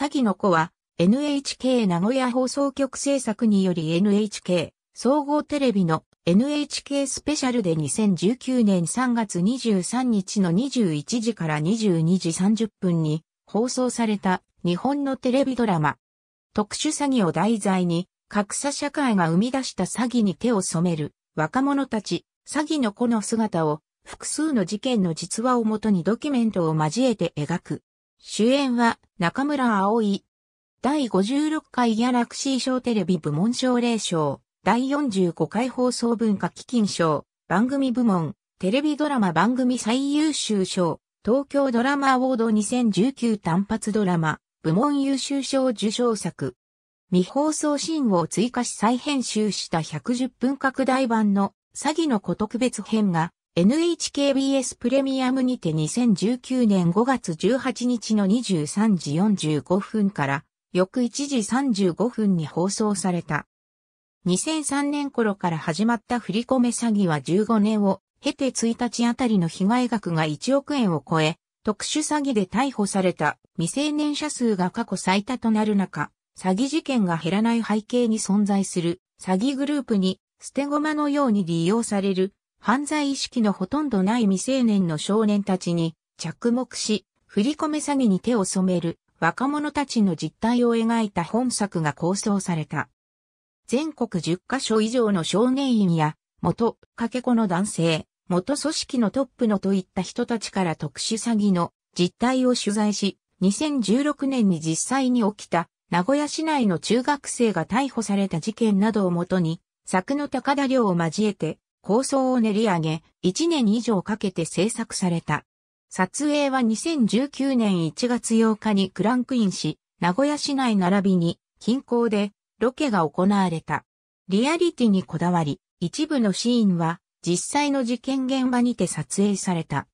詐欺の子は NHK 名古屋放送局制作により NHK 総合テレビの NHK スペシャルで2019年3月23日の21時から22時30分に放送された日本のテレビドラマ。特殊詐欺を題材に格差社会が生み出した詐欺に手を染める若者たち詐欺の子の姿を複数の事件の実話をもとにドキュメントを交えて描く主演は中村葵。第56回ギャラクシー賞テレビ部門奨励賞、第45回放送文化基金賞、番組部門、テレビドラマ番組最優秀賞、東京ドラマアォード2019単発ドラマ、部門優秀賞受賞作。未放送シーンを追加し再編集した110分拡大版の詐欺の子特別編が NHKBS プレミアムにて2019年5月18日の23時45分から翌1時35分に放送された。2003年頃から始まった振り込め詐欺は15年を経て1日あたりの被害額が1億円を超え、特殊詐欺で逮捕された未成年者数が過去最多となる中、詐欺事件が減らない背景に存在する詐欺グループに捨て駒のように利用される犯罪意識のほとんどない未成年の少年たちに着目し、振り込め詐欺に手を染める若者たちの実態を描いた本作が構想された。全国10カ所以上の少年院や元かけ子の男性、元組織のトップのといった人たちから特殊詐欺の実態を取材し、2016年に実際に起きた名古屋市内の中学生が逮捕された事件などをもとに、作の高田良を交えて構想を練り上げ、1年以上かけて制作された。撮影は2019年1月8日にクランクインし、名古屋市内並びに近郊でロケが行われた。リアリティにこだわり、一部のシーンは実際の事件現場にて撮影された。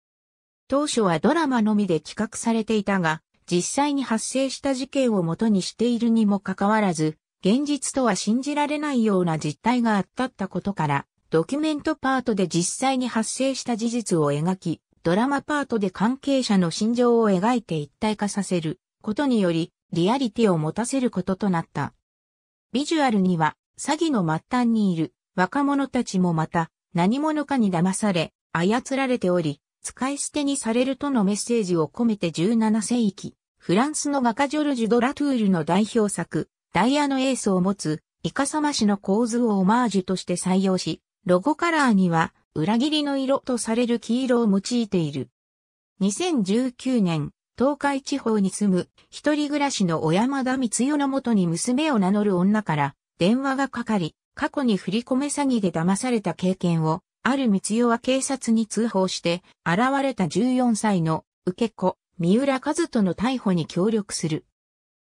当初はドラマのみで企画されていたが、実際に発生した事件をもとにしているにもかかわらず、現実とは信じられないような実態があったったことから、ドキュメントパートで実際に発生した事実を描き、ドラマパートで関係者の心情を描いて一体化させることにより、リアリティを持たせることとなった。ビジュアルには、詐欺の末端にいる若者たちもまた、何者かに騙され、操られており、使い捨てにされるとのメッセージを込めて17世紀、フランスの画家ジョルジュ・ドラトゥールの代表作、ダイヤのエースを持つ、イカサマ氏の構図をオマージュとして採用し、ロゴカラーには裏切りの色とされる黄色を用いている。2019年、東海地方に住む一人暮らしの小山田光代のもとに娘を名乗る女から電話がかかり、過去に振り込め詐欺で騙された経験を、ある光代は警察に通報して、現れた14歳の受け子、三浦和人の逮捕に協力する。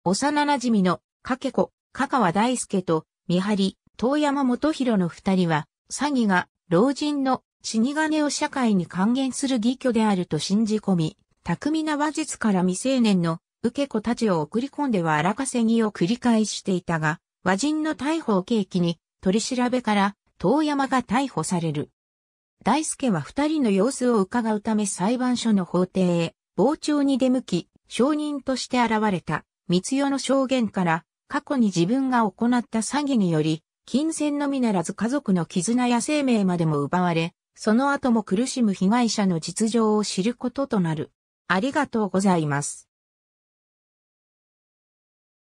幼馴染の、かけ子、香川大輔と、三張、遠山元弘の二人は、詐欺が老人の死に金を社会に還元する義挙であると信じ込み、巧みな話術から未成年の受け子たちを送り込んでは荒稼ぎを繰り返していたが、和人の逮捕を契機に取り調べから遠山が逮捕される。大輔は二人の様子を伺うため裁判所の法廷へ、傍聴に出向き、証人として現れた、三代の証言から、過去に自分が行った詐欺により、金銭のみならず家族の絆や生命までも奪われ、その後も苦しむ被害者の実情を知ることとなる。ありがとうございます。